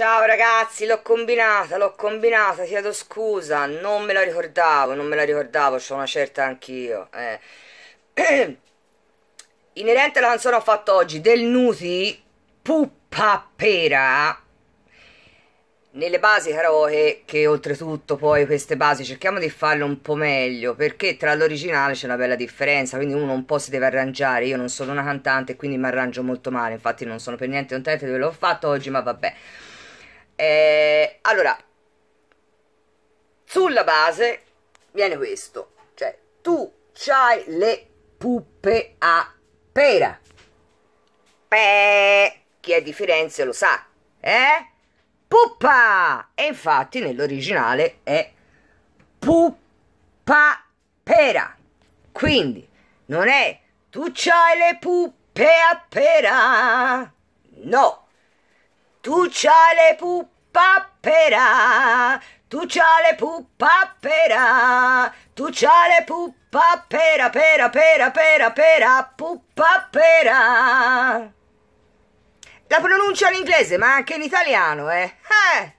Ciao ragazzi, l'ho combinata, l'ho combinata, chiedo scusa, non me la ricordavo, non me la ricordavo, c'ho una certa anch'io. Eh. Inerente alla canzone ho fatto oggi del Nuti, Puppa Pera, nelle basi karaoke, che oltretutto poi queste basi cerchiamo di farle un po' meglio, perché tra l'originale c'è una bella differenza, quindi uno un po' si deve arrangiare, io non sono una cantante quindi mi arrangio molto male, infatti non sono per niente contenta di quello che ho fatto oggi, ma vabbè. Eh, allora, sulla base viene questo, cioè tu c'hai le puppe a pera. Pe, chi è di Firenze lo sa, eh? Puppa! E infatti nell'originale è puppa pera. Quindi non è tu c'hai le puppe a pera. No! Tu c'ha le puppappera, tu c'ha le puppappera, tu c'ha le puppappera, pera, pera, pera, pera, puppappera. La pronuncia in inglese, ma anche in italiano, eh? Eh!